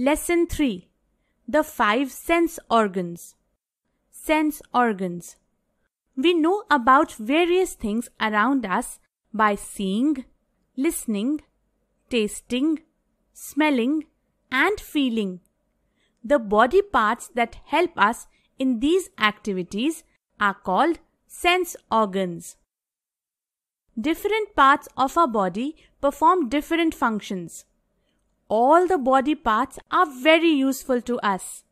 Lesson 3 The Five Sense Organs Sense Organs We know about various things around us by seeing, listening, tasting, smelling, and feeling. The body parts that help us in these activities are called sense organs. Different parts of our body perform different functions all the body parts are very useful to us.